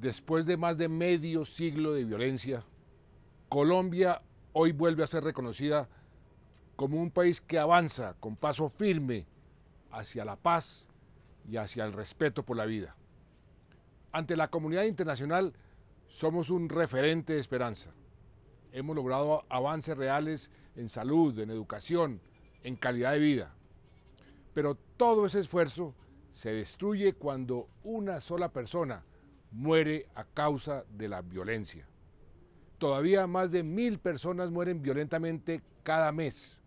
después de más de medio siglo de violencia, Colombia hoy vuelve a ser reconocida como un país que avanza con paso firme hacia la paz y hacia el respeto por la vida. Ante la comunidad internacional somos un referente de esperanza. Hemos logrado avances reales en salud, en educación, en calidad de vida. Pero todo ese esfuerzo se destruye cuando una sola persona muere a causa de la violencia. Todavía más de mil personas mueren violentamente cada mes.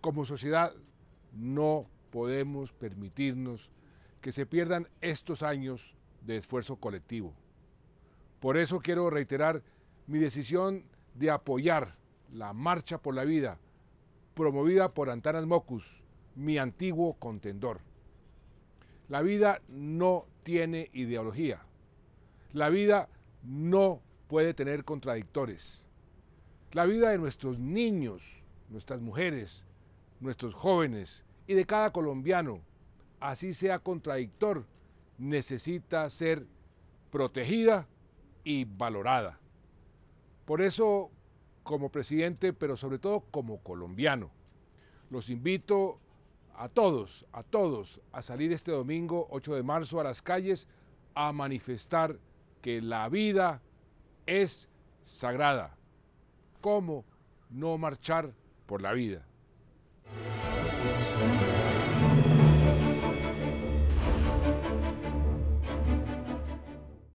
Como sociedad no podemos permitirnos que se pierdan estos años de esfuerzo colectivo. Por eso quiero reiterar mi decisión de apoyar la Marcha por la Vida, promovida por Antanas Mocus, mi antiguo contendor. La vida no tiene ideología. La vida no puede tener contradictores. La vida de nuestros niños, nuestras mujeres, nuestros jóvenes y de cada colombiano, así sea contradictor, necesita ser protegida y valorada. Por eso, como presidente, pero sobre todo como colombiano, los invito a todos, a todos, a salir este domingo 8 de marzo a las calles a manifestar que la vida es sagrada. ¿Cómo no marchar por la vida?